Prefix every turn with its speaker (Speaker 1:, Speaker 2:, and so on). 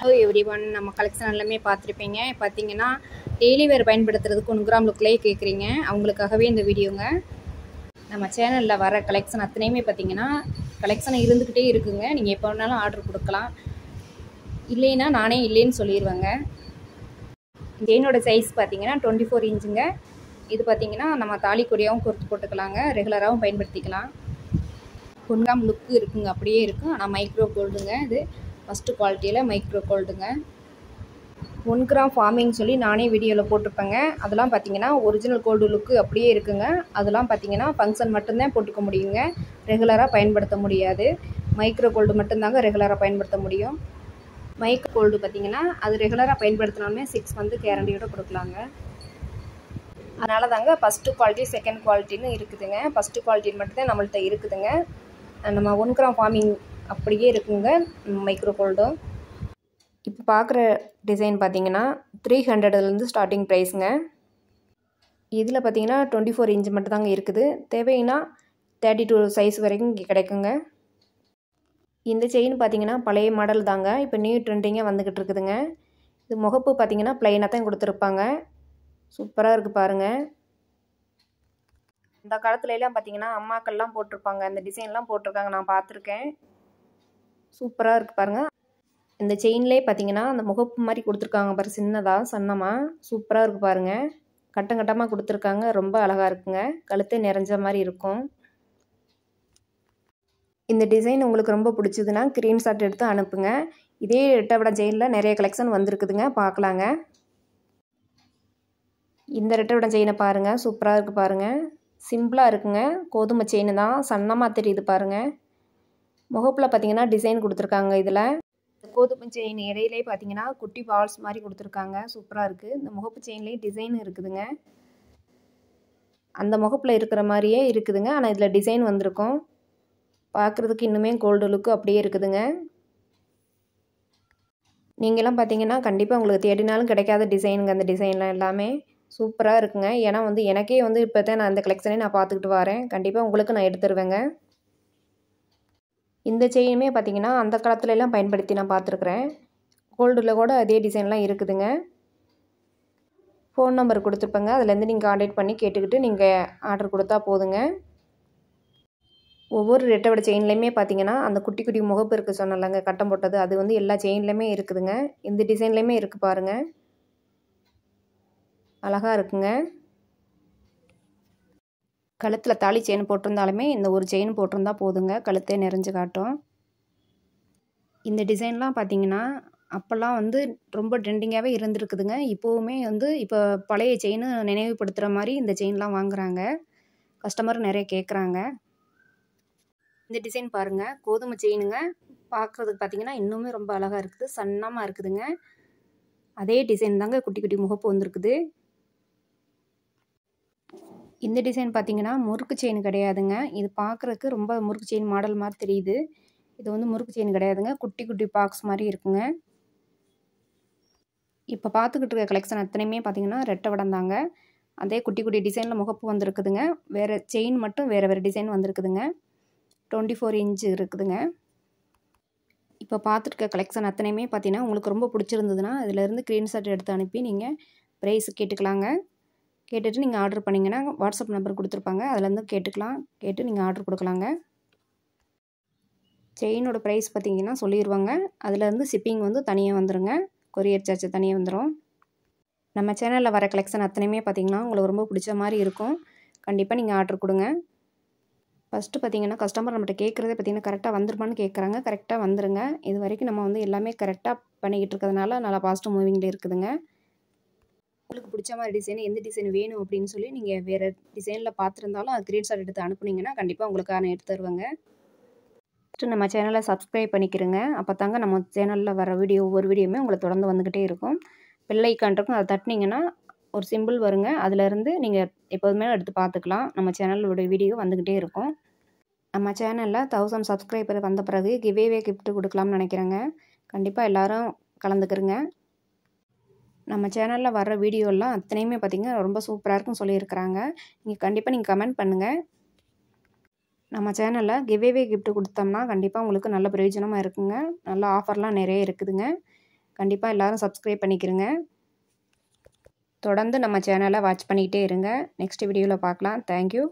Speaker 1: hello everyone நம்ம collection எல்லாமே பார்த்துருப்பீங்க பார்த்தீங்கன்னா டெய்லி வேறு பயன்படுத்துறதுக்கு ஒன் கிராம் லுக்லேயே கேட்குறீங்க அவங்களுக்காகவே இந்த வீடியோங்க நம்ம சேனலில் வர கலெக்ஷன் அத்தனையுமே பார்த்தீங்கன்னா கலெக்ஷன் இருந்துக்கிட்டே இருக்குங்க நீங்கள் எப்போ வேணாலும் ஆர்டர் கொடுக்கலாம் இல்லைன்னா நானே இல்லைன்னு சொல்லிடுவேங்க ஜெயினோட சைஸ் பார்த்தீங்கன்னா டுவெண்ட்டி ஃபோர் இன்ச்சுங்க இது பார்த்தீங்கன்னா நம்ம தாலி கொடியாகவும் கொடுத்து போட்டுக்கலாங்க ரெகுலராகவும் பயன்படுத்திக்கலாம் பொன்காம் லுக்கு இருக்குங்க அப்படியே இருக்கும் ஆனால் மைக்ரோ கோல்டுங்க இது ஃபஸ்ட்டு குவாலிட்டியில் மைக்ரோ கோல்டுங்க ஒன் கிராம் ஃபார்மிங் சொல்லி நானே வீடியோவில் போட்டிருப்பேங்க அதெல்லாம் பார்த்தீங்கன்னா ஒரிஜினல் கோல்டு லுக்கு அப்படியே இருக்குங்க அதெல்லாம் பார்த்தீங்கன்னா ஃபங்க்ஷன் மட்டும்தான் போட்டுக்க முடியுங்க ரெகுலராக பயன்படுத்த முடியாது மைக்ரோ கோல்டு மட்டும்தாங்க ரெகுலராக பயன்படுத்த முடியும் மைக்ரோ கோல்டு பார்த்தீங்கன்னா அது ரெகுலராக பயன்படுத்தினாலுமே சிக்ஸ் மந்த்து கேரண்டியோடு கொடுக்கலாங்க அதனால தாங்க ஃபஸ்ட்டு குவாலிட்டி செகண்ட் குவாலிட்டின்னு இருக்குதுங்க ஃபஸ்ட்டு குவாலிட்டின்னு மட்டும்தான் நம்மள்கிட்ட இருக்குதுங்க நம்ம ஒன் கிராம் ஃபார்மிங் அப்படியே இருக்குங்க மைக்ரோ கோல்டும் இப்போ பார்க்குற டிசைன் பார்த்திங்கன்னா த்ரீ ஹண்ட்ரட்லேருந்து ஸ்டார்டிங் ப்ரைஸுங்க இதில் பார்த்தீங்கன்னா டுவெண்ட்டி ஃபோர் இன்ச் மட்டும் தாங்க இருக்குது தேவைன்னா தேர்ட்டி டூ சைஸ் வரைக்கும் இங்கே கிடைக்குங்க இந்த செயின் பார்த்தீங்கன்னா பழைய மாடல் தாங்க இப்போ நியூ ட்ரெண்டிங்காக வந்துக்கிட்டு இருக்குதுங்க இது முகப்பு பார்த்தீங்கன்னா ப்ளைனாக தான் கொடுத்துருப்பாங்க சூப்பராக இருக்குது பாருங்கள் இந்த காலத்துலலாம் பார்த்தீங்கன்னா அம்மாக்கள்லாம் போட்டிருப்பாங்க அந்த டிசைன்லாம் போட்டிருக்காங்க நான் பார்த்துருக்கேன் சூப்பராக இருக்குது பாருங்கள் இந்த செயின்லேயே பார்த்தீங்கன்னா அந்த முகப்பு மாதிரி கொடுத்துருக்காங்க பாரு சின்னதாக சன்னமாக சூப்பராக இருக்குது பாருங்கள் கட்டம் கட்டமாக கொடுத்துருக்காங்க ரொம்ப அழகாக இருக்குங்க கழுத்தை நிறைஞ்ச மாதிரி இருக்கும் இந்த டிசைன் உங்களுக்கு ரொம்ப பிடிச்சதுன்னா க்ரீன் எடுத்து அனுப்புங்க இதே விட செயினில் நிறைய கலெக்ஷன் வந்துருக்குதுங்க பார்க்கலாங்க இந்த விட செயினை பாருங்கள் சூப்பராக இருக்குது பாருங்கள் சிம்பிளாக இருக்குங்க கோதுமை செயின் தான் சன்னமாக தெரியுது பாருங்கள் முகப்பில் பார்த்தீங்கன்னா டிசைன் கொடுத்துருக்காங்க இதில் இந்த கோதுமை செயின் இடையிலே பார்த்தீங்கன்னா குட்டி பால்ஸ் மாதிரி கொடுத்துருக்காங்க சூப்பராக இருக்குது இந்த முகப்பு செயின்லேயும் டிசைன் இருக்குதுங்க அந்த முகப்பில் இருக்கிற மாதிரியே இருக்குதுங்க ஆனால் இதில் டிசைன் வந்திருக்கும் பார்க்குறதுக்கு இன்னுமே கோல்டு லுக்கு அப்படியே இருக்குதுங்க நீங்களாம் பார்த்தீங்கன்னா கண்டிப்பாக உங்களுக்கு தேடினாலும் கிடைக்காத டிசைனுங்க அந்த டிசைன்லாம் எல்லாமே சூப்பராக இருக்குங்க ஏன்னா வந்து எனக்கே வந்து இப்போ தான் நான் அந்த கலெக்ஷனே நான் பார்த்துக்கிட்டு வரேன் கண்டிப்பாக உங்களுக்கு நான் எடுத்துருவேங்க இந்த செயினுமே பார்த்திங்கன்னா அந்த காலத்துல எல்லாம் பயன்படுத்தி நான் பார்த்துருக்குறேன் கோல்டில் கூட அதே டிசைன்லாம் இருக்குதுங்க ஃபோன் நம்பர் கொடுத்துருப்பேங்க அதுலேருந்து நீங்கள் காண்டாக்ட் பண்ணி கேட்டுக்கிட்டு நீங்கள் ஆர்டர் கொடுத்தா போதுங்க ஒவ்வொரு ரெட்டவடை செயின்லேயுமே பார்த்தீங்கன்னா அந்த குட்டி குட்டி முகப்பு இருக்குது சொன்னலங்க கட்டம் போட்டது அது வந்து எல்லா செயின்லேயுமே இருக்குதுங்க இந்த டிசைன்லேயுமே இருக்குது பாருங்கள் அழகாக இருக்குங்க கழுத்தில் தாலி செயின் போட்டிருந்தாலுமே இந்த ஒரு செயின் போட்டிருந்தா போதுங்க கழுத்தை நிறைஞ்சு காட்டும் இந்த டிசைன்லாம் பார்த்தீங்கன்னா அப்போல்லாம் வந்து ரொம்ப ட்ரெண்டிங்காகவே இருந்திருக்குதுங்க இப்போவுமே வந்து இப்போ பழைய செயின் நினைவுபடுத்துகிற மாதிரி இந்த செயின்லாம் வாங்குகிறாங்க கஸ்டமர் நிறைய கேட்குறாங்க இந்த டிசைன் பாருங்கள் கோதுமை செயினுங்க பார்க்குறதுக்கு பார்த்தீங்கன்னா இன்னுமே ரொம்ப அழகாக இருக்குது சன்னமாக இருக்குதுங்க அதே டிசைன் தாங்க குட்டி குட்டி முகப்பு வந்திருக்குது இந்த டிசைன் பார்த்தீங்கன்னா முறுக்கு செயின் கிடையாதுங்க இது பார்க்குறக்கு ரொம்ப முறுக்கு செயின் மாடல் மாதிரி தெரியுது இது வந்து முறுக்கு செயின் கிடையாதுங்க குட்டி குட்டி பாக்ஸ் மாதிரி இருக்குங்க இப்போ பார்த்துக்கிட்டு இருக்க கலெக்ஷன் அத்தனையுமே பார்த்தீங்கன்னா ரெட்டை வடந்தாங்க அதே குட்டி குட்டி டிசைனில் முகப்பு வந்திருக்குதுங்க வேறு செயின் மட்டும் வேறு வேறு டிசைன் வந்திருக்குதுங்க டுவெண்ட்டி ஃபோர் இன்ச்சு இருக்குதுங்க இப்போ பார்த்துருக்க கலெக்ஷன் அத்தனையுமே பார்த்தீங்கன்னா உங்களுக்கு ரொம்ப பிடிச்சிருந்ததுன்னா இதிலேருந்து க்ரீன் ஷர்ட் எடுத்து அனுப்பி நீங்கள் ப்ரைஸ் கேட்டுக்கலாங்க கேட்டுட்டு நீங்கள் ஆர்டர் பண்ணிங்கன்னா வாட்ஸ்அப் நம்பர் கொடுத்துருப்பாங்க அதுலேருந்து கேட்டுக்கலாம் கேட்டு நீங்கள் ஆர்டர் கொடுக்கலாங்க செயினோட ப்ரைஸ் பார்த்திங்கன்னா சொல்லிடுவாங்க அதுலேருந்து ஷிப்பிங் வந்து தனியாக வந்துடுங்க கொரியர் சார்ஜ் தனியாக வந்துடும் நம்ம சேனலில் வர கலெக்ஷன் அத்தனையுமே பார்த்திங்கன்னா உங்களுக்கு ரொம்ப பிடிச்ச மாதிரி இருக்கும் கண்டிப்பாக நீங்கள் ஆர்டர் கொடுங்க ஃபஸ்ட்டு பார்த்திங்கன்னா கஸ்டமர் நம்மகிட்ட கேட்குறதே பார்த்திங்கன்னா கரெக்டாக வந்துருமான்னு கேட்குறாங்க கரெக்டாக வந்துடுங்க இது வரைக்கும் நம்ம வந்து எல்லாமே கரெக்டாக பண்ணிக்கிட்டு இருக்கிறதுனால நல்லா பாசிட்டிவ் மூவிங்கில் இருக்குதுங்க உங்களுக்கு பிடிச்ச மாதிரி டிசைன் எந்த டிசைன் வேணும் அப்படின்னு சொல்லி நீங்கள் வேறு டிசைனில் பார்த்துருந்தாலும் அது கிரீட் ஷார்ட் எடுத்து அனுப்புனீங்கன்னா கண்டிப்பாக உங்களுக்கு எடுத்து தருவாங்க ஃபஸ்ட்டு நம்ம சேனலை சப்ஸ்கிரைப் பண்ணிக்கிறங்க அப்போ தாங்க நம்ம சேனலில் வர வீடியோ ஒவ்வொரு வீடியோமே உங்களை தொடர்ந்து வந்துக்கிட்டே இருக்கும் பெல்லைக்கான் இருக்கும் அதை தட்டினீங்கன்னா ஒரு சிம்பிள் வருங்க அதிலேருந்து நீங்கள் எப்போதுமே எடுத்து பார்த்துக்கலாம் நம்ம சேனலோட வீடியோ வந்துக்கிட்டே இருக்கும் நம்ம சேனலில் தௌசண்ட் சப்ஸ்கிரைபர் வந்த பிறகு கிவேவே கிஃப்ட்டு கொடுக்கலாம்னு நினைக்கிறேங்க கண்டிப்பாக எல்லோரும் கலந்துக்கிறங்க நம்ம சேனலில் வர்ற வீடியோலாம் அத்தனையுமே பார்த்திங்கன்னா ரொம்ப சூப்பராக இருக்கும்னு சொல்லியிருக்கிறாங்க நீங்கள் கண்டிப்பாக நீங்கள் கமெண்ட் பண்ணுங்கள் நம்ம சேனலில் கிவ்வேவே கிஃப்ட் கொடுத்தோம்னா கண்டிப்பாக உங்களுக்கு நல்ல பிரயோஜனமாக இருக்குங்க நல்ல ஆஃபர்லாம் நிறைய இருக்குதுங்க கண்டிப்பாக எல்லோரும் சப்ஸ்கிரைப் பண்ணிக்கிறேங்க தொடர்ந்து நம்ம சேனலை வாட்ச் பண்ணிக்கிட்டே இருங்க நெக்ஸ்ட் வீடியோவில் பார்க்கலாம் தேங்க்யூ